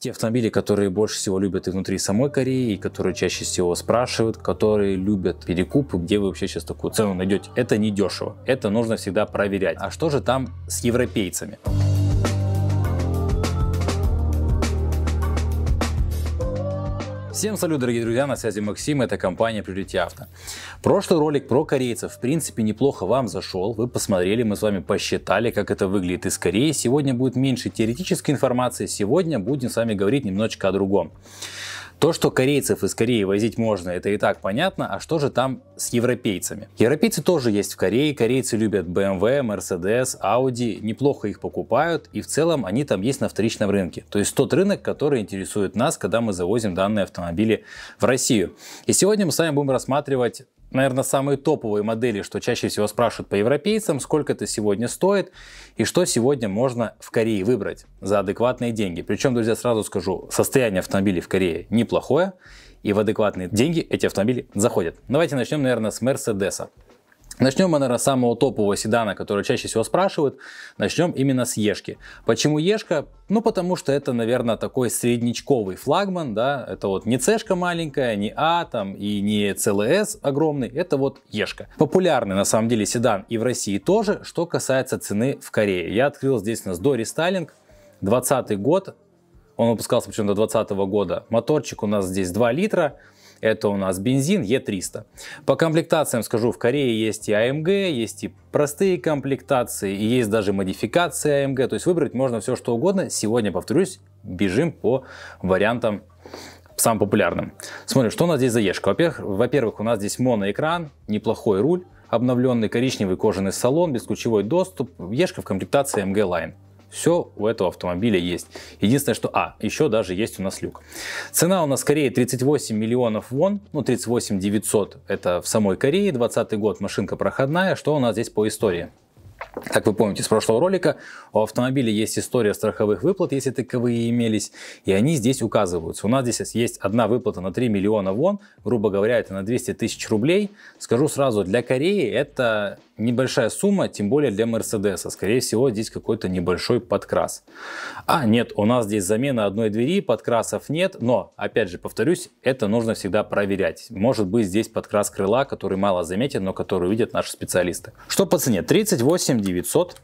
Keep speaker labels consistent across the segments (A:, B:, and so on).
A: те автомобили, которые больше всего любят и внутри самой Кореи, и которые чаще всего спрашивают, которые любят перекупы, где вы вообще сейчас такую цену найдете. Это не дешево, это нужно всегда проверять. А что же там с европейцами? Всем салют, дорогие друзья, на связи Максим, это компания Priority Auto. Прошлый ролик про корейцев, в принципе, неплохо вам зашел, вы посмотрели, мы с вами посчитали, как это выглядит из Кореи. Сегодня будет меньше теоретической информации, сегодня будем с вами говорить немножечко о другом. То, что корейцев из Кореи возить можно, это и так понятно, а что же там с европейцами? Европейцы тоже есть в Корее, корейцы любят BMW, Mercedes, Audi, неплохо их покупают, и в целом они там есть на вторичном рынке. То есть тот рынок, который интересует нас, когда мы завозим данные автомобили в Россию. И сегодня мы с вами будем рассматривать наверное, самые топовые модели, что чаще всего спрашивают по европейцам, сколько это сегодня стоит и что сегодня можно в Корее выбрать за адекватные деньги. Причем, друзья, сразу скажу, состояние автомобилей в Корее неплохое, и в адекватные деньги эти автомобили заходят. Давайте начнем, наверное, с Мерседеса. Начнем мы, наверное, с самого топового седана, который чаще всего спрашивают. Начнем именно с Ешки. Почему Ешка? Ну, потому что это, наверное, такой среднячковый флагман, да, это вот не Цешка маленькая, не А там и не ЦЛС огромный, это вот Ешка. Популярный, на самом деле, седан и в России тоже, что касается цены в Корее. Я открыл здесь у нас до рестайлинг, 20 год, он выпускался причем до 2020 года. Моторчик у нас здесь 2 литра, это у нас бензин Е300. По комплектациям скажу, в Корее есть и AMG, а есть и простые комплектации, и есть даже модификации AMG. А То есть выбрать можно все что угодно. Сегодня, повторюсь, бежим по вариантам самым популярным. Смотрим, что у нас здесь за Ешка. Во-первых, у нас здесь моноэкран, неплохой руль, обновленный коричневый кожаный салон, бесключевой доступ, Ешка в комплектации MG а Line. Все у этого автомобиля есть. Единственное, что... А, еще даже есть у нас люк. Цена у нас скорее 38 миллионов вон, ну 38 900 это в самой Корее, 20 год, машинка проходная. Что у нас здесь по истории? Как вы помните с прошлого ролика, у автомобиля есть история страховых выплат, если таковые имелись, и они здесь указываются. У нас здесь есть одна выплата на 3 миллиона вон, грубо говоря, это на 200 тысяч рублей. Скажу сразу, для Кореи это небольшая сумма, тем более для Мерседеса. Скорее всего, здесь какой-то небольшой подкрас. А, нет, у нас здесь замена одной двери, подкрасов нет, но, опять же, повторюсь, это нужно всегда проверять. Может быть, здесь подкрас крыла, который мало заметен, но который увидят наши специалисты. Что по цене? 38 900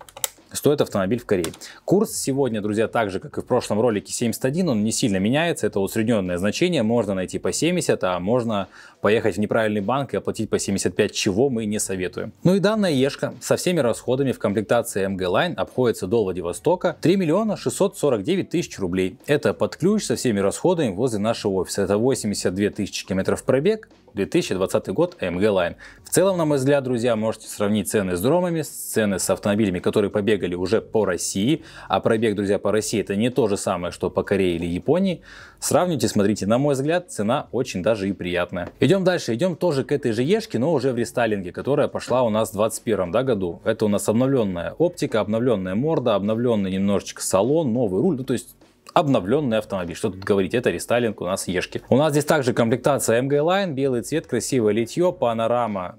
A: стоит автомобиль в Корее. Курс сегодня, друзья, так же, как и в прошлом ролике 71, он не сильно меняется, это усредненное значение, можно найти по 70, а можно поехать в неправильный банк и оплатить по 75, чего мы не советуем. Ну и данная Ешка со всеми расходами в комплектации MG эм Line обходится до Владивостока 3 миллиона 649 тысяч рублей. Это под ключ со всеми расходами возле нашего офиса. Это 82 тысячи километров пробег, 2020 год AMG Line. В целом, на мой взгляд, друзья, можете сравнить цены с дромами, цены с автомобилями, которые побегали уже по России. А пробег, друзья, по России это не то же самое, что по Корее или Японии. Сравните, смотрите, на мой взгляд, цена очень даже и приятная. Идем дальше, идем тоже к этой же Ешке, но уже в рестайлинге, которая пошла у нас в 2021 да, году. Это у нас обновленная оптика, обновленная морда, обновленный немножечко салон, новый руль, ну то есть обновленный автомобиль. Что тут говорить, это рестайлинг у нас Ешки. У нас здесь также комплектация MG Line, белый цвет, красивое литье, панорама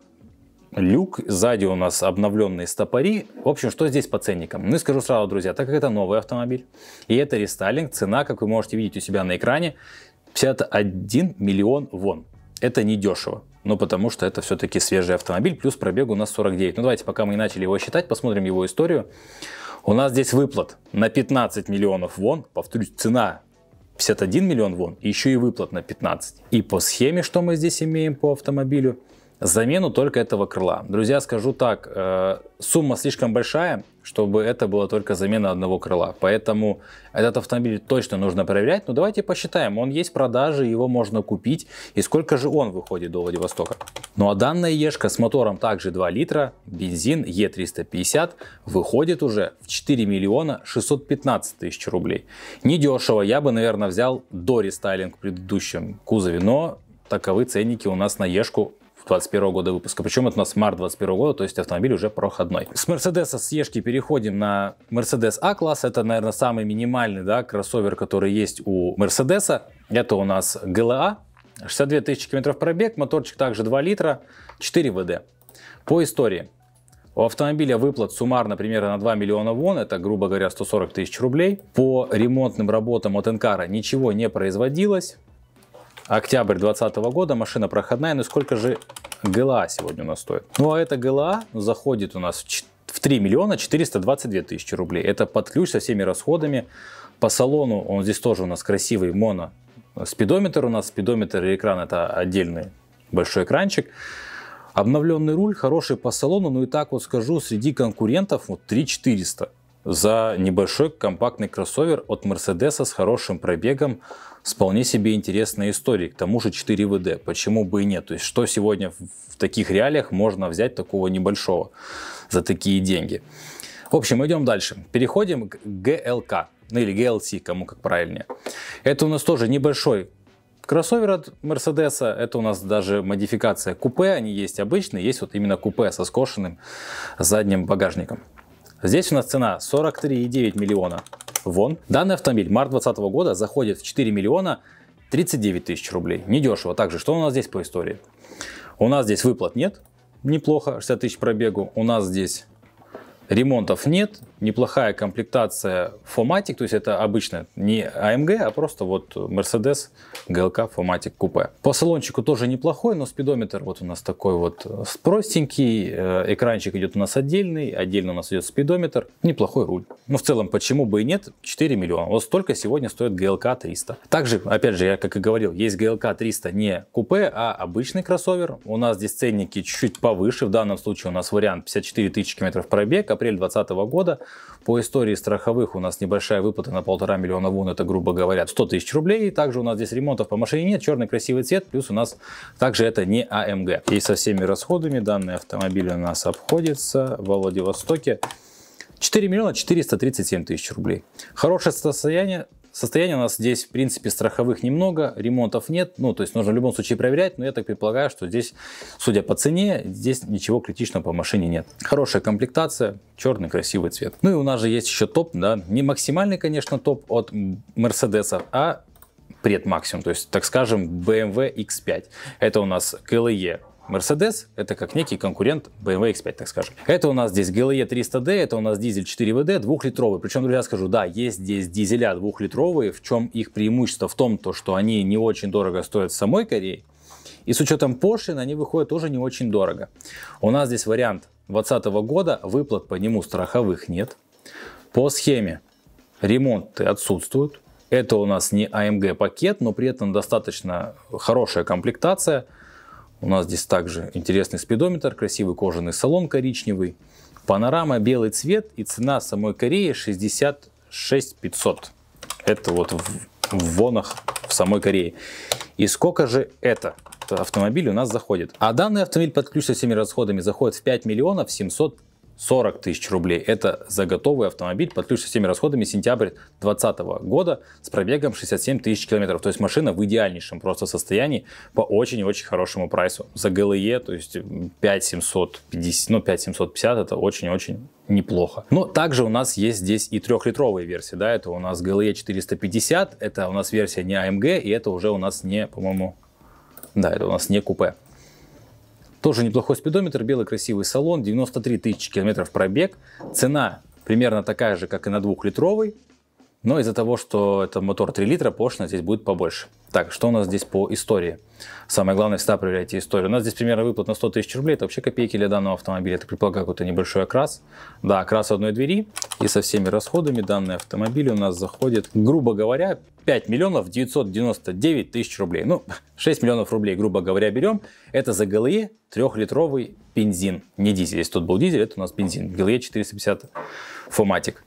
A: люк, сзади у нас обновленные стопори. В общем, что здесь по ценникам? Ну и скажу сразу, друзья, так как это новый автомобиль, и это рестайлинг, цена, как вы можете видеть у себя на экране, 51 миллион вон. Это не дешево. Ну, потому что это все-таки свежий автомобиль, плюс пробег у нас 49. Ну, давайте, пока мы не начали его считать, посмотрим его историю. У нас здесь выплат на 15 миллионов вон, повторюсь, цена 51 миллион вон, и еще и выплат на 15. И по схеме, что мы здесь имеем по автомобилю, замену только этого крыла. Друзья, скажу так, э, сумма слишком большая, чтобы это была только замена одного крыла. Поэтому этот автомобиль точно нужно проверять. Но давайте посчитаем, он есть в продаже, его можно купить. И сколько же он выходит до Владивостока? Ну а данная Ешка с мотором также 2 литра, бензин Е350, выходит уже в 4 миллиона 615 тысяч рублей. Недешево, я бы, наверное, взял до рестайлинг в предыдущем кузове, но таковы ценники у нас на Ешку 21 года выпуска. Причем это у нас март 21 года, то есть автомобиль уже проходной. С Мерседеса с Ешки переходим на Mercedes A а класс Это, наверное, самый минимальный да, кроссовер, который есть у Мерседеса. Это у нас GLA, 62 тысячи километров пробег, моторчик также 2 литра, 4 ВД. По истории. У автомобиля выплат суммарно примерно на 2 миллиона вон, это, грубо говоря, 140 тысяч рублей. По ремонтным работам от Энкара ничего не производилось. Октябрь 2020 года, машина проходная, но ну сколько же ГЛА сегодня у нас стоит? Ну, а эта ГЛА заходит у нас в 3 миллиона 422 тысячи рублей. Это под ключ со всеми расходами. По салону, он здесь тоже у нас красивый моно спидометр. У нас спидометр и экран это отдельный большой экранчик. Обновленный руль, хороший по салону, но ну и так вот скажу, среди конкурентов вот 3400 за небольшой компактный кроссовер от Мерседеса с хорошим пробегом, с вполне себе интересной историей. К тому же 4 ВД, почему бы и нет. То есть что сегодня в таких реалиях можно взять такого небольшого за такие деньги. В общем, идем дальше. Переходим к GLK, ну или GLC, кому как правильнее. Это у нас тоже небольшой кроссовер от Мерседеса. Это у нас даже модификация купе. Они есть обычные, есть вот именно купе со скошенным задним багажником. Здесь у нас цена 43,9 миллиона вон. Данный автомобиль март 2020 года заходит в 4 миллиона 39 тысяч рублей. Недешево. Также, что у нас здесь по истории? У нас здесь выплат нет, неплохо, 60 тысяч пробегу. У нас здесь ремонтов нет, неплохая комплектация Fomatic, то есть это обычно не AMG, а, а просто вот Mercedes GLK Fomatic купе. По салончику тоже неплохой, но спидометр вот у нас такой вот э, простенький, э, экранчик идет у нас отдельный, отдельно у нас идет спидометр, неплохой руль. Ну, в целом, почему бы и нет, 4 миллиона. Вот столько сегодня стоит GLK 300. Также, опять же, я как и говорил, есть GLK 300 не купе, а обычный кроссовер. У нас здесь ценники чуть-чуть повыше, в данном случае у нас вариант 54 тысячи километров пробег, апрель 2020 года. По истории страховых у нас небольшая выплата на полтора миллиона вон, это, грубо говоря, 100 тысяч рублей. Также у нас здесь ремонтов по машине нет, черный красивый цвет, плюс у нас также это не АМГ. И со всеми расходами данный автомобиль у нас обходится в Владивостоке 4 миллиона 437 тысяч рублей. Хорошее состояние, Состояние у нас здесь, в принципе, страховых немного, ремонтов нет. Ну, то есть нужно в любом случае проверять, но я так предполагаю, что здесь, судя по цене, здесь ничего критичного по машине нет. Хорошая комплектация, черный красивый цвет. Ну и у нас же есть еще топ, да, не максимальный, конечно, топ от Мерседеса, а пред максимум, то есть, так скажем, BMW X5. Это у нас КЛЕ Mercedes это как некий конкурент BMW эм X5, так скажем. Это у нас здесь GLE 300D, это у нас дизель 4WD двухлитровый. Причем, друзья, скажу, да, есть здесь дизеля двухлитровые. В чем их преимущество? В том, то, что они не очень дорого стоят в самой Корее. И с учетом пошлин они выходят тоже не очень дорого. У нас здесь вариант 2020 года, выплат по нему страховых нет. По схеме ремонты отсутствуют. Это у нас не AMG а эм пакет, но при этом достаточно хорошая комплектация – у нас здесь также интересный спидометр, красивый кожаный салон коричневый, панорама, белый цвет и цена самой Кореи 66 500. Это вот в, в вонах в самой Корее. И сколько же это автомобиль у нас заходит? А данный автомобиль под ключ со всеми расходами заходит в 5 миллионов 700 40 тысяч рублей. Это за готовый автомобиль под ключ со всеми расходами сентябрь 2020 года с пробегом 67 тысяч километров. То есть машина в идеальнейшем просто состоянии по очень и очень хорошему прайсу. За ГЛЕ, то есть 5750, ну 5750 это очень-очень неплохо. Но также у нас есть здесь и трехлитровые версии, да, это у нас GLE 450, это у нас версия не AMG, а и это уже у нас не, по-моему, да, это у нас не купе. Тоже неплохой спидометр, белый красивый салон, 93 тысячи километров пробег. Цена примерно такая же, как и на двухлитровый, но из-за того, что это мотор 3 литра, пошлина здесь будет побольше. Так, что у нас здесь по истории? Самое главное, всегда проверяйте историю. У нас здесь примерно выплат на 100 тысяч рублей. Это вообще копейки для данного автомобиля. Это предполагаю какой-то небольшой окрас. Да, окрас одной двери. И со всеми расходами данный автомобиль у нас заходит, грубо говоря, 5 миллионов 999 тысяч рублей. Ну, 6 миллионов рублей, грубо говоря, берем. Это за ГЛЕ трехлитровый бензин. Не дизель. Если тут был дизель, это у нас бензин. ГЛЕ 450 Фоматик.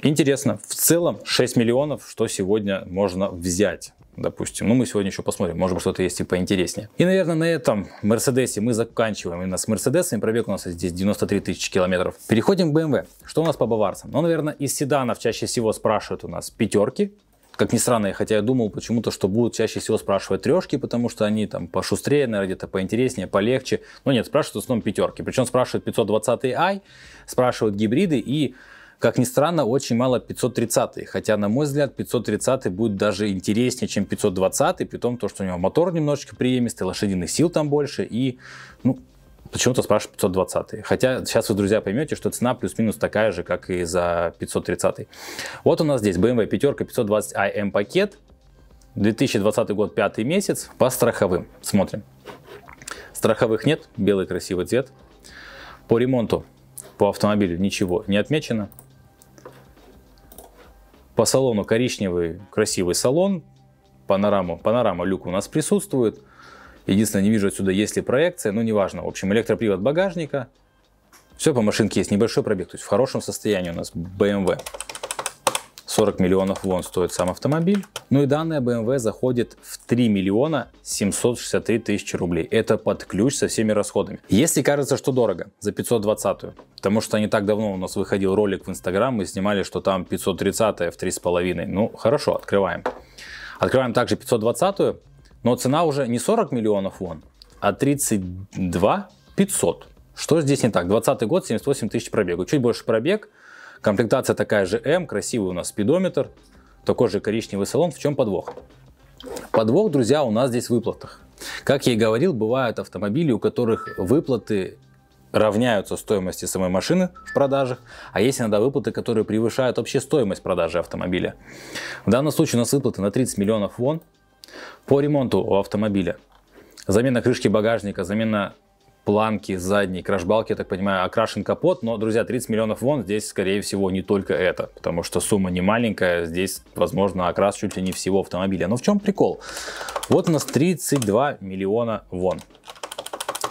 A: Интересно, в целом 6 миллионов, что сегодня можно взять допустим. Ну, мы сегодня еще посмотрим, может быть, что-то есть и типа, поинтереснее. И, наверное, на этом Мерседесе мы заканчиваем. Именно с Мерседесами пробег у нас здесь 93 тысячи километров. Переходим к BMW. Что у нас по баварцам? Ну, наверное, из седанов чаще всего спрашивают у нас пятерки, как ни странно, хотя я думал почему-то, что будут чаще всего спрашивать трешки, потому что они там пошустрее, наверное, где-то поинтереснее, полегче. Но нет, спрашивают в основном пятерки. Причем спрашивают 520i, спрашивают гибриды и как ни странно, очень мало 530 хотя, на мой взгляд, 530 будет даже интереснее, чем 520 при том, что у него мотор немножечко приемистый, лошадиных сил там больше, и, ну, почему-то спрашивают 520 Хотя сейчас вы, друзья, поймете, что цена плюс-минус такая же, как и за 530 Вот у нас здесь BMW пятерка 520iM пакет, 2020 год, пятый месяц, по страховым. Смотрим. Страховых нет, белый красивый цвет. По ремонту, по автомобилю ничего не отмечено. По салону коричневый красивый салон. Панорама, панорама люк у нас присутствует. Единственное, не вижу отсюда, есть ли проекция, но неважно. В общем, электропривод багажника. Все по машинке есть, небольшой пробег, то есть в хорошем состоянии у нас BMW. 40 миллионов вон стоит сам автомобиль. Ну и данная BMW заходит в 3 миллиона 763 тысячи рублей. Это под ключ со всеми расходами. Если кажется, что дорого, за 520 Потому что не так давно у нас выходил ролик в Instagram, мы снимали, что там 530 в 3,5. Ну, хорошо, открываем. Открываем также 520 но цена уже не 40 миллионов вон, а 32 500. Что здесь не так? 20 год, 78 тысяч пробега. Чуть больше пробег, Комплектация такая же М, красивый у нас спидометр, такой же коричневый салон. В чем подвох? Подвох, друзья, у нас здесь в выплатах. Как я и говорил, бывают автомобили, у которых выплаты равняются стоимости самой машины в продажах, а есть иногда выплаты, которые превышают общую стоимость продажи автомобиля. В данном случае у нас выплаты на 30 миллионов вон по ремонту у автомобиля. Замена крышки багажника, замена планки задней крашбалки, я так понимаю, окрашен капот, но, друзья, 30 миллионов вон, здесь, скорее всего, не только это, потому что сумма не маленькая, здесь, возможно, окрас чуть ли не всего автомобиля. Но в чем прикол? Вот у нас 32 миллиона вон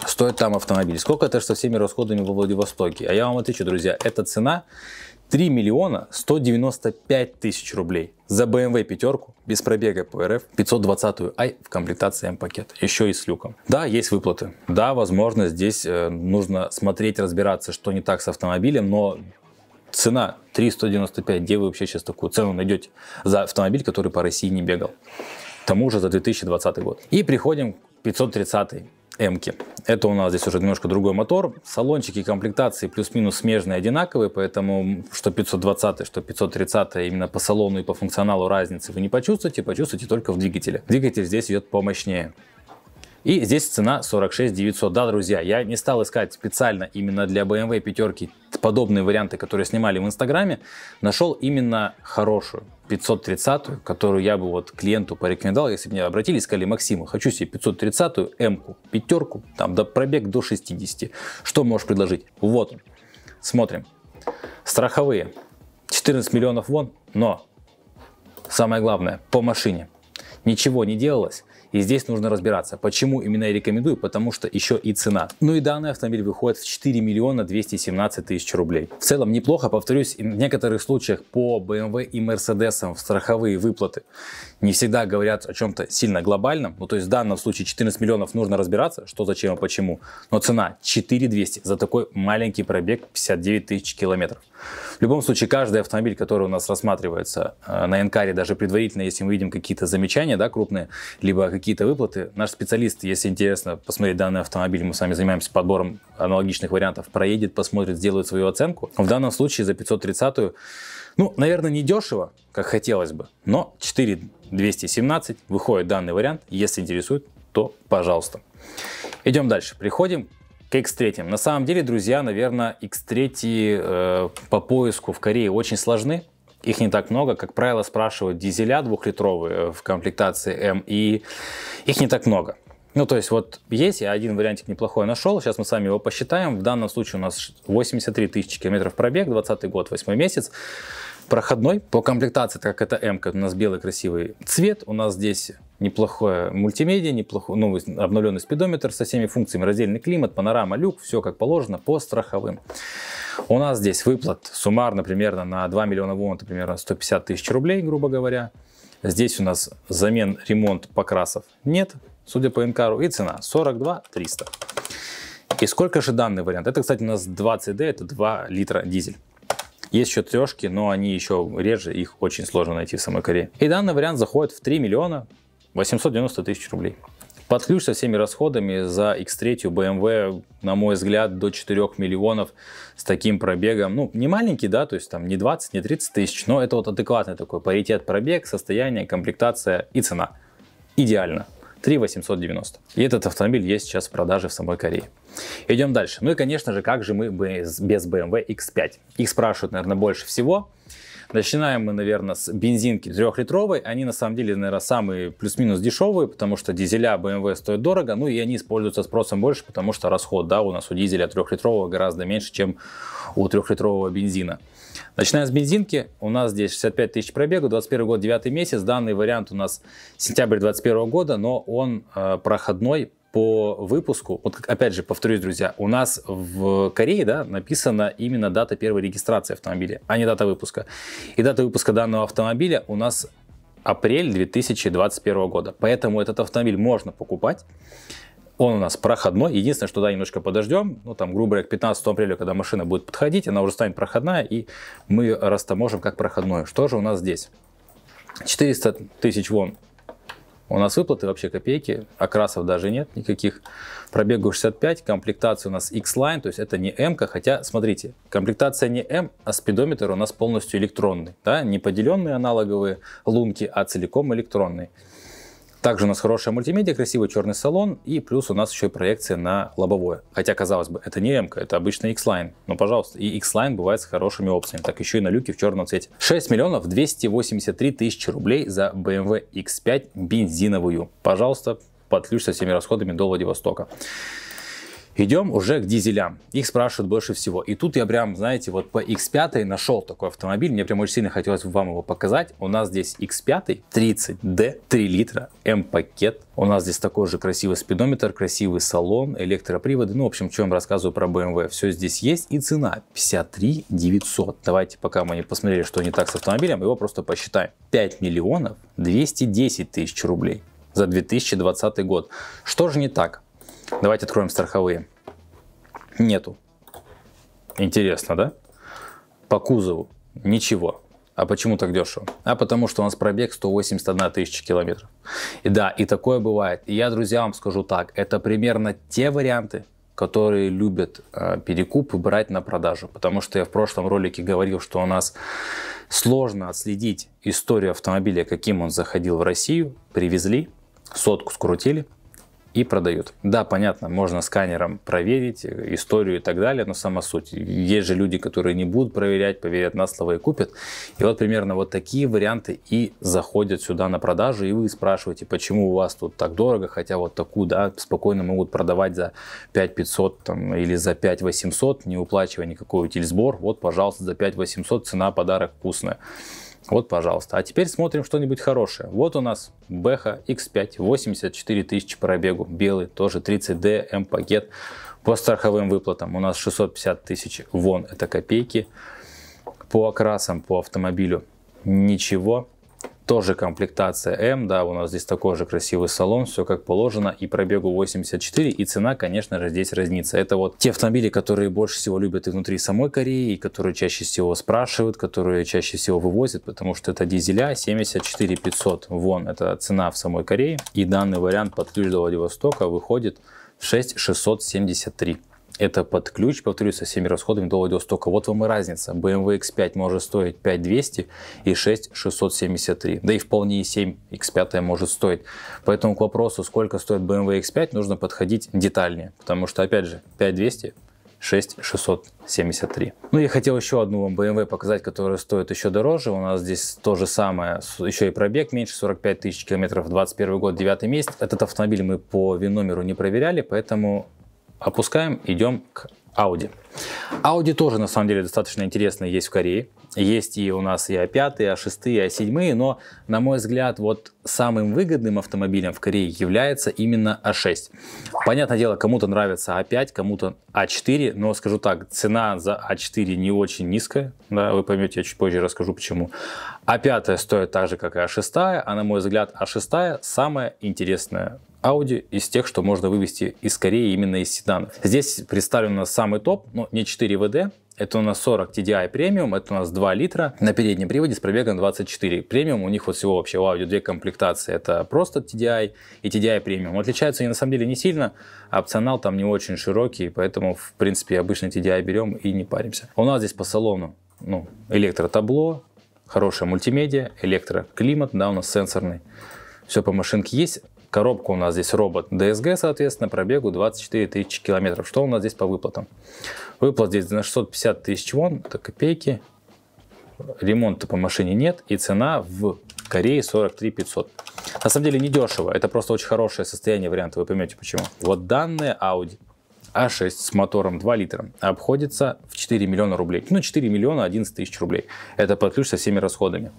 A: стоит там автомобиль, сколько это со всеми расходами во Владивостоке. А я вам отвечу, друзья, это цена 3 миллиона 195 тысяч рублей за BMW пятерку без пробега по РФ 520 i в комплектации М-пакет, еще и с люком. Да, есть выплаты. Да, возможно, здесь э, нужно смотреть, разбираться, что не так с автомобилем, но цена 395, где вы вообще сейчас такую цену найдете за автомобиль, который по России не бегал? К тому же за 2020 год. И приходим к 530 М-ки. Это у нас здесь уже немножко другой мотор. Салончики комплектации плюс-минус смежные, одинаковые, поэтому что 520, что 530 именно по салону и по функционалу разницы вы не почувствуете, почувствуете только в двигателе. Двигатель здесь идет помощнее. И здесь цена 46 900. Да, друзья, я не стал искать специально именно для BMW эм пятерки подобные варианты, которые снимали в Инстаграме. Нашел именно хорошую. 530-ю, которую я бы вот клиенту порекомендовал, если бы мне обратились, сказали, Максим, хочу себе 530-ю, М-ку, пятерку, там до пробег до 60. Что можешь предложить? Вот, смотрим. Страховые. 14 миллионов вон, но самое главное, по машине. Ничего не делалось, и здесь нужно разбираться. Почему именно я рекомендую? Потому что еще и цена. Ну и данный автомобиль выходит в 4 миллиона 217 тысяч рублей. В целом неплохо, повторюсь, в некоторых случаях по BMW эм и Mercedes в страховые выплаты не всегда говорят о чем-то сильно глобальном. Ну то есть в данном случае 14 миллионов нужно разбираться, что, зачем и почему. Но цена 4 200 за такой маленький пробег 59 тысяч километров. В любом случае, каждый автомобиль, который у нас рассматривается э, на Энкаре, даже предварительно, если мы видим какие-то замечания да, крупные, либо какие-то выплаты. Наш специалист, если интересно посмотреть данный автомобиль, мы с вами занимаемся подбором аналогичных вариантов, проедет, посмотрит, сделает свою оценку. В данном случае за 530-ю, ну, наверное, не дешево, как хотелось бы, но 4217 выходит данный вариант. Если интересует, то пожалуйста. Идем дальше. Приходим к X3. На самом деле, друзья, наверное, X3 э, по поиску в Корее очень сложны. Их не так много. Как правило, спрашивают дизеля двухлитровые э, в комплектации М, и их не так много. Ну, то есть вот есть, я один вариантик неплохой нашел, сейчас мы с вами его посчитаем. В данном случае у нас 83 тысячи километров пробег, 20 год, 8 месяц. Проходной по комплектации, так как это М, у нас белый красивый цвет, у нас здесь неплохое мультимедиа, неплохой, ну, обновленный спидометр со всеми функциями, раздельный климат, панорама, люк, все как положено по страховым. У нас здесь выплат суммарно примерно на 2 миллиона вон, это примерно 150 тысяч рублей, грубо говоря. Здесь у нас замен, ремонт, покрасов нет, судя по инкару, и цена 42 300. И сколько же данный вариант? Это, кстати, у нас 20D, это 2 литра дизель. Есть еще трешки, но они еще реже, их очень сложно найти в самой Корее. И данный вариант заходит в 3 миллиона 890 тысяч рублей. Под ключ со всеми расходами за X3 BMW, на мой взгляд, до 4 миллионов с таким пробегом. Ну, не маленький, да, то есть там не 20, не 30 тысяч, но это вот адекватный такой паритет пробег, состояние, комплектация и цена. Идеально. 3890. И этот автомобиль есть сейчас в продаже в самой Корее. Идем дальше. Ну и, конечно же, как же мы без BMW X5? Их спрашивают, наверное, больше всего. Начинаем мы, наверное, с бензинки трехлитровой. Они, на самом деле, наверное, самые плюс-минус дешевые, потому что дизеля BMW стоят дорого, ну и они используются спросом больше, потому что расход, да, у нас у дизеля трехлитрового гораздо меньше, чем у трехлитрового бензина. Начиная с бензинки, у нас здесь 65 тысяч пробега, 21 год, 9 месяц. Данный вариант у нас сентябрь 21 года, но он э, проходной по выпуску, вот как, опять же, повторюсь, друзья, у нас в Корее, да, написана именно дата первой регистрации автомобиля, а не дата выпуска. И дата выпуска данного автомобиля у нас апрель 2021 года. Поэтому этот автомобиль можно покупать. Он у нас проходной. Единственное, что да, немножко подождем. Ну, там, грубо говоря, к 15 апреля, когда машина будет подходить, она уже станет проходная, и мы растаможим как проходное. Что же у нас здесь? 400 тысяч вон у нас выплаты вообще копейки, окрасов а даже нет никаких. Пробегу 65, комплектация у нас X-Line, то есть это не М, хотя, смотрите, комплектация не М, а спидометр у нас полностью электронный, да, не поделенные аналоговые лунки, а целиком электронный. Также у нас хорошая мультимедиа, красивый черный салон, и плюс у нас еще и проекция на лобовое. Хотя, казалось бы, это не М, это обычный X-Line. Но, ну, пожалуйста, и X-Line бывает с хорошими опциями, так еще и на люке в черном цвете. 6 миллионов 283 тысячи рублей за BMW X5 эм бензиновую. Пожалуйста, под со всеми расходами до Владивостока. Идем уже к дизелям. Их спрашивают больше всего. И тут я прям, знаете, вот по X5 нашел такой автомобиль. Мне прям очень сильно хотелось вам его показать. У нас здесь X5 30D 3 литра М-пакет. У нас здесь такой же красивый спидометр, красивый салон, электроприводы. Ну, в общем, чем рассказываю про BMW. Эм Все здесь есть. И цена 53 900. Давайте, пока мы не посмотрели, что не так с автомобилем, его просто посчитаем. 5 миллионов 210 тысяч рублей за 2020 год. Что же не так? Давайте откроем страховые. Нету. Интересно, да? По кузову ничего. А почему так дешево? А потому что у нас пробег 181 тысяча километров. И да, и такое бывает. И я, друзья, вам скажу так, это примерно те варианты, которые любят э, перекуп брать на продажу. Потому что я в прошлом ролике говорил, что у нас сложно отследить историю автомобиля, каким он заходил в Россию, привезли, сотку скрутили – и продают. Да, понятно, можно сканером проверить э, историю и так далее, но сама суть. Есть же люди, которые не будут проверять, поверят на слово и купят. И вот примерно вот такие варианты и заходят сюда на продажу, и вы спрашиваете, почему у вас тут так дорого, хотя вот такую, да, спокойно могут продавать за 5 500 там, или за 5 800, не уплачивая никакой утиль сбор. Вот, пожалуйста, за 5 800 цена подарок вкусная. Вот, пожалуйста. А теперь смотрим что-нибудь хорошее. Вот у нас Бэха X5, 84 тысячи пробегу, белый, тоже 30D, M пакет По страховым выплатам у нас 650 тысяч вон, это копейки. По окрасам, по автомобилю ничего. Тоже комплектация М, да, у нас здесь такой же красивый салон, все как положено, и пробегу 84, и цена, конечно же, здесь разнится. Это вот те автомобили, которые больше всего любят и внутри самой Кореи, и которые чаще всего спрашивают, которые чаще всего вывозят, потому что это дизеля 74 500 вон, это цена в самой Корее, и данный вариант под ключ до Владивостока выходит 6673. Это под ключ, повторюсь, со всеми расходами до аудиостока. Вот вам и разница. BMW X5 может стоить 5200 и 6673. Да и вполне и 7 X5 может стоить. Поэтому к вопросу, сколько стоит BMW X5, нужно подходить детальнее. Потому что, опять же, 5200 6673. Ну, я хотел еще одну вам BMW показать, которая стоит еще дороже. У нас здесь то же самое, еще и пробег меньше 45 тысяч километров, 21 год, 9 месяц. Этот автомобиль мы по ВИН-номеру не проверяли, поэтому опускаем, идем к Audi. Audi тоже, на самом деле, достаточно интересно есть в Корее. Есть и у нас и А5, и А6, и А7, но, на мой взгляд, вот самым выгодным автомобилем в Корее является именно А6. Понятное дело, кому-то нравится А5, кому-то А4, но скажу так, цена за А4 не очень низкая, да, вы поймете, я чуть позже расскажу почему. А5 стоит так же, как и А6, а на мой взгляд, А6 самая интересная Audi из тех, что можно вывести из Кореи именно из седанов. Здесь представлен у нас самый топ, но не 4 ВД, это у нас 40 TDI а премиум, это у нас 2 литра на переднем приводе с пробегом 24. Премиум у них вот всего вообще в Audi две комплектации. Это просто TDI а и TDI а премиум. Отличаются они на самом деле не сильно, опционал там не очень широкий, поэтому в принципе обычный TDI берем и не паримся. У нас здесь по салону ну, электротабло, хорошая мультимедиа, электроклимат, да, у нас сенсорный. Все по машинке есть. Коробка у нас здесь робот DSG, соответственно, пробегу 24 тысячи километров. Что у нас здесь по выплатам? Выплат здесь на 650 тысяч вон, это копейки. Ремонта по машине нет, и цена в Корее 43 500. На самом деле не дешево, это просто очень хорошее состояние варианта, вы поймете почему. Вот данная Audi a а 6 с мотором 2 литра обходится в 4 миллиона рублей. Ну, 4 миллиона 11 тысяч рублей. Это под ключ со всеми расходами.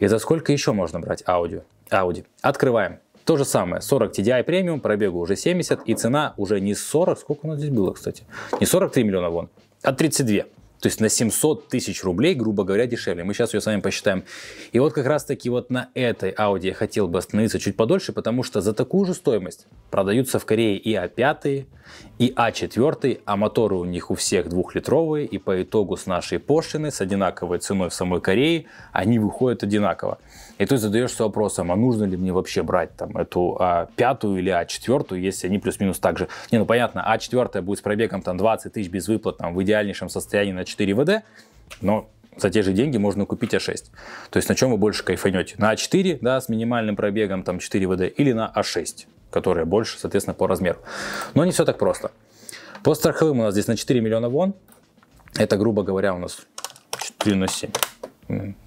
A: И за сколько еще можно брать Audi? Audi. Открываем. То же самое, 40 TDI премиум, пробегу уже 70, и цена уже не 40, сколько у нас здесь было, кстати, не 43 миллиона вон, а 32. То есть на 700 тысяч рублей, грубо говоря, дешевле. Мы сейчас ее с вами посчитаем. И вот как раз таки вот на этой Audi я хотел бы остановиться чуть подольше, потому что за такую же стоимость продаются в Корее и А5, и А4, а моторы у них у всех двухлитровые, и по итогу с нашей пошлины, с одинаковой ценой в самой Корее, они выходят одинаково. И ты задаешься вопросом, а нужно ли мне вообще брать там эту а, пятую или А4, если они плюс-минус так же. Не, ну понятно, А4 будет с пробегом там 20 тысяч без выплат, там в идеальнейшем состоянии на 4 ВД, но за те же деньги можно купить А6. То есть на чем вы больше кайфанете? На А4, да, с минимальным пробегом там 4 ВД или на А6? которая больше, соответственно, по размеру. Но не все так просто. По страховым у нас здесь на 4 миллиона вон. Это, грубо говоря, у нас 4 на 7.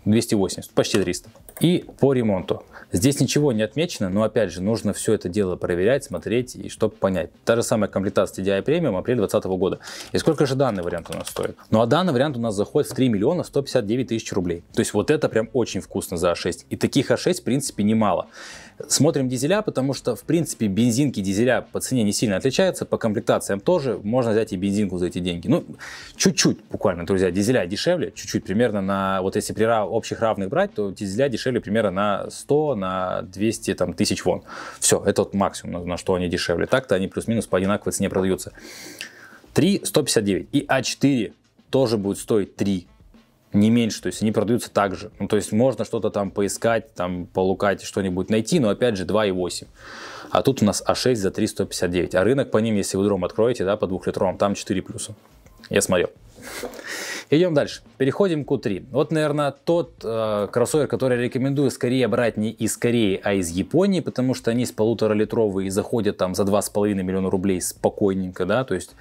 A: 280, почти 300. И по ремонту. Здесь ничего не отмечено, но опять же, нужно все это дело проверять, смотреть и чтобы понять. Та же самая комплектация TDI Premium апреля 2020 года. И сколько же данный вариант у нас стоит? Ну а данный вариант у нас заходит в 3 миллиона 159 тысяч рублей. То есть вот это прям очень вкусно за А6. И таких А6 в принципе немало. Смотрим дизеля, потому что в принципе бензинки дизеля по цене не сильно отличаются, по комплектациям тоже. Можно взять и бензинку за эти деньги. Ну чуть-чуть буквально, друзья, дизеля дешевле, чуть-чуть примерно на вот если если при общих равных брать, то дизеля дешевле примерно на 100, на 200 там, тысяч вон. Все, это вот максимум, на, на что они дешевле. Так-то они плюс-минус по одинаковой цене продаются. 3 159. И А4 тоже будет стоить 3 не меньше, то есть они продаются так же. Ну, то есть можно что-то там поискать, там полукать, что-нибудь найти, но опять же 2,8. А тут у нас А6 за 3,159. А рынок по ним, если вы дром откроете, да, по двухлитровым, там 4 плюса. Я смотрел. Идем дальше. Переходим к Q3. Вот, наверное, тот э, кроссовер, который рекомендую скорее брать не из Кореи, а из Японии, потому что они с полуторалитровые и заходят там за 2,5 миллиона рублей спокойненько, да, то есть,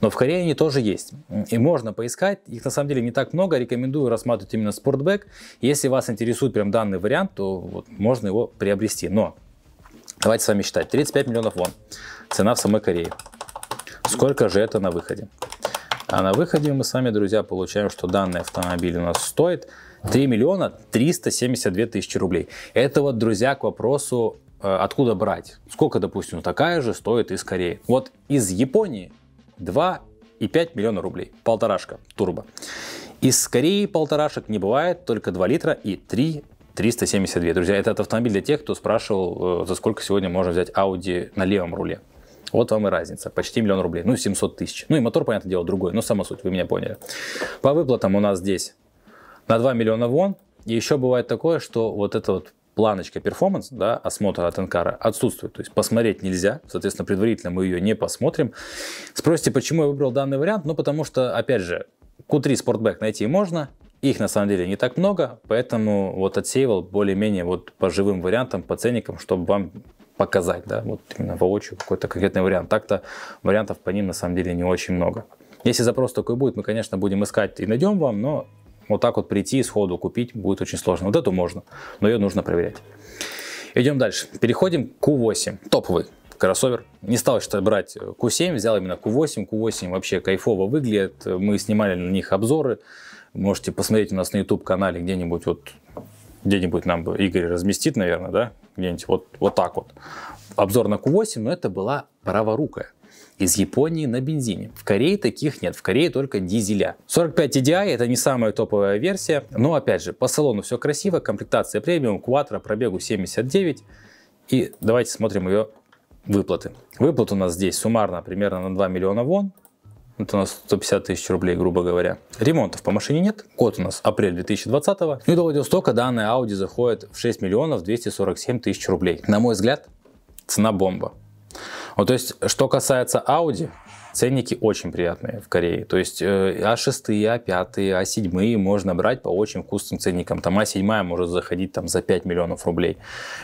A: но в Корее они тоже есть. И можно поискать, их на самом деле не так много, рекомендую рассматривать именно спортбэк. Если вас интересует прям данный вариант, то вот, можно его приобрести. Но давайте с вами считать. 35 миллионов вон. Цена в самой Корее. Сколько же это на выходе? А на выходе мы с вами, друзья, получаем, что данный автомобиль у нас стоит 3 миллиона 372 тысячи рублей. Это вот, друзья, к вопросу, э, откуда брать. Сколько, допустим, такая же стоит из Кореи. Вот из Японии 2,5 миллиона рублей. Полторашка, турбо. Из Кореи полторашек не бывает, только 2 литра и 3 372. Друзья, этот автомобиль для тех, кто спрашивал, э, за сколько сегодня можно взять Audi на левом руле. Вот вам и разница. Почти миллион рублей. Ну, 700 тысяч. Ну, и мотор, понятное дело, другой. Но ну, сама суть, вы меня поняли. По выплатам у нас здесь на 2 миллиона вон. И еще бывает такое, что вот эта вот планочка перформанс, да, осмотра от Анкара отсутствует. То есть посмотреть нельзя, соответственно, предварительно мы ее не посмотрим. Спросите, почему я выбрал данный вариант? Ну, потому что, опять же, Q3 Sportback найти можно, их на самом деле не так много, поэтому вот отсеивал более-менее вот по живым вариантам, по ценникам, чтобы вам показать, да, вот именно воочию какой-то конкретный вариант. Так-то вариантов по ним на самом деле не очень много. Если запрос такой будет, мы, конечно, будем искать и найдем вам, но вот так вот прийти и сходу купить будет очень сложно. Вот эту можно, но ее нужно проверять. Идем дальше. Переходим к Q8. Топовый кроссовер. Не стал что брать Q7, э, взял именно Q8. Q8 вообще кайфово выглядит. Мы снимали на них обзоры. Можете посмотреть у нас на YouTube-канале где-нибудь вот где-нибудь нам Игорь разместит, наверное, да? где-нибудь вот, вот так вот. Обзор на Q8, но это была праворукая из Японии на бензине. В Корее таких нет, в Корее только дизеля. 45 TDI это не самая топовая версия, но опять же, по салону все красиво, комплектация премиум, Quattro, пробегу 79. И давайте смотрим ее выплаты. Выплат у нас здесь суммарно примерно на 2 миллиона вон. Это у нас 150 тысяч рублей, грубо говоря. Ремонтов по машине нет. Год у нас апрель 2020. -го. Ну и до Владивостока данная Audi заходит в 6 миллионов 247 тысяч рублей. На мой взгляд, цена бомба. Вот, то есть, что касается Audi, ценники очень приятные в Корее. То есть А6, А5, А7 можно брать по очень вкусным ценникам. Там А7 может заходить там, за 5 миллионов рублей.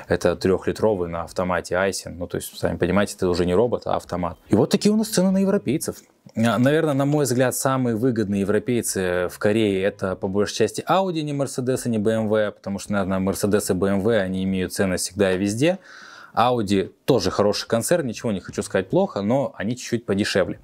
A: Это трехлитровый на автомате Айсен. Ну, то есть, сами понимаете, это уже не робот, а автомат. И вот такие у нас цены на европейцев. А, наверное, на мой взгляд, самые выгодные европейцы в Корее это по большей части Audi, не Mercedes, не BMW, потому что, наверное, Mercedes и BMW, они имеют цены всегда и везде. Audi тоже хороший концерн, ничего не хочу сказать плохо, но они чуть-чуть подешевле.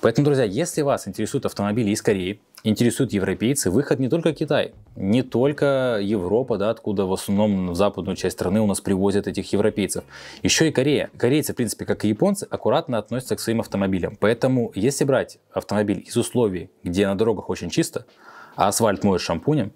A: Поэтому, друзья, если вас интересуют автомобили из Кореи, интересуют европейцы, выход не только Китай, не только Европа, да, откуда в основном в западную часть страны у нас привозят этих европейцев, еще и Корея. Корейцы, в принципе, как и японцы, аккуратно относятся к своим автомобилям. Поэтому, если брать автомобиль из условий, где на дорогах очень чисто, а асфальт моют шампунем,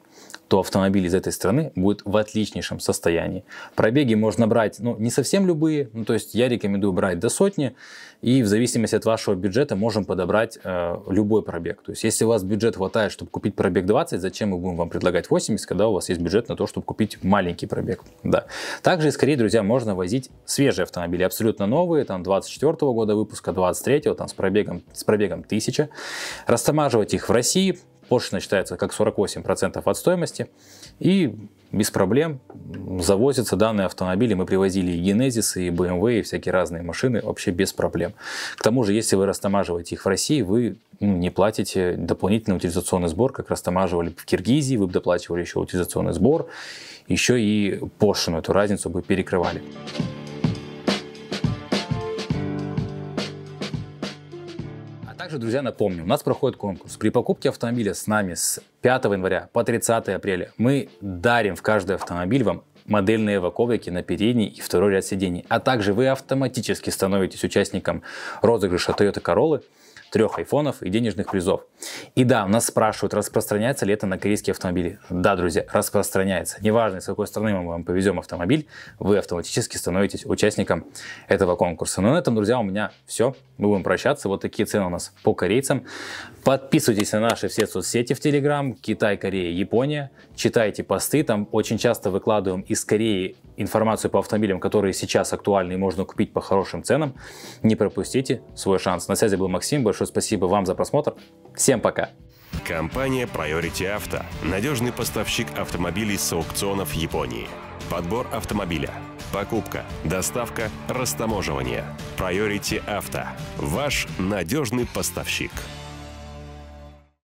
A: то автомобиль из этой страны будет в отличнейшем состоянии. Пробеги можно брать, ну, не совсем любые, ну, то есть я рекомендую брать до сотни, и в зависимости от вашего бюджета можем подобрать э, любой пробег. То есть если у вас бюджет хватает, чтобы купить пробег 20, зачем мы будем вам предлагать 80, когда у вас есть бюджет на то, чтобы купить маленький пробег. Да. Также, скорее, друзья, можно возить свежие автомобили, абсолютно новые, там 24 -го года выпуска, 23 там с пробегом, с пробегом 1000, растамаживать их в России, пошлина считается как 48% от стоимости, и без проблем завозятся данные автомобили. Мы привозили и Genesis, и BMW, и всякие разные машины вообще без проблем. К тому же, если вы растамаживаете их в России, вы ну, не платите дополнительный утилизационный сбор, как растамаживали в Киргизии, вы бы доплачивали еще утилизационный сбор, еще и пошлину, эту разницу бы перекрывали. также, друзья, напомню, у нас проходит конкурс. При покупке автомобиля с нами с 5 января по 30 апреля мы дарим в каждый автомобиль вам модельные эваковики на передний и второй ряд сидений. А также вы автоматически становитесь участником розыгрыша Toyota Corolla трех айфонов и денежных призов. И да, у нас спрашивают, распространяется ли это на корейские автомобили. Да, друзья, распространяется. Неважно, с какой страны мы вам повезем автомобиль, вы автоматически становитесь участником этого конкурса. Ну на этом, друзья, у меня все. Мы будем прощаться. Вот такие цены у нас по корейцам. Подписывайтесь на наши все соцсети в Телеграм, Китай, Корея, Япония. Читайте посты, там очень часто выкладываем из Кореи информацию по автомобилям, которые сейчас актуальны и можно купить по хорошим ценам. Не пропустите свой шанс. На связи был Максим, большое большое спасибо вам за просмотр. Всем пока! Компания Priority Auto – надежный поставщик автомобилей с аукционов Японии. Подбор автомобиля, покупка, доставка, растаможивание. Priority Auto – ваш надежный поставщик.